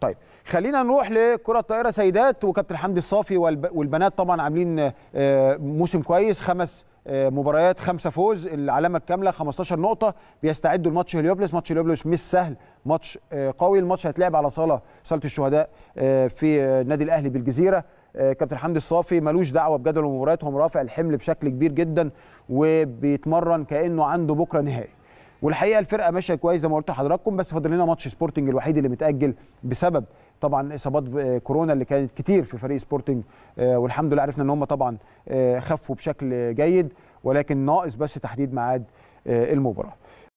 طيب خلينا نروح لكره الطائره سيدات وكابتن حمدي الصافي والبنات طبعا عاملين آه، موسم كويس خمس آه، مباريات خمسه فوز العلامه الكامله 15 نقطه بيستعدوا لماتش هليوبلس ماتش هليوبلس مش سهل ماتش آه، قوي الماتش هيتلعب على صاله صاله الشهداء في النادي الاهلي بالجزيره كابتن حمدي الصافي ملوش دعوه بجدول المباريات هو رافع الحمل بشكل كبير جدا وبيتمرن كانه عنده بكره نهائي والحقيقه الفرقه ماشيه كويس زي ما قلت لحضراتكم بس فاضل لنا ماتش سبورتنج الوحيد اللي متاجل بسبب طبعا اصابات آه، كورونا اللي كانت كتير في فريق سبورتنج آه، والحمد لله عرفنا ان هم طبعا آه، خفوا بشكل جيد ولكن ناقص بس تحديد ميعاد المباراه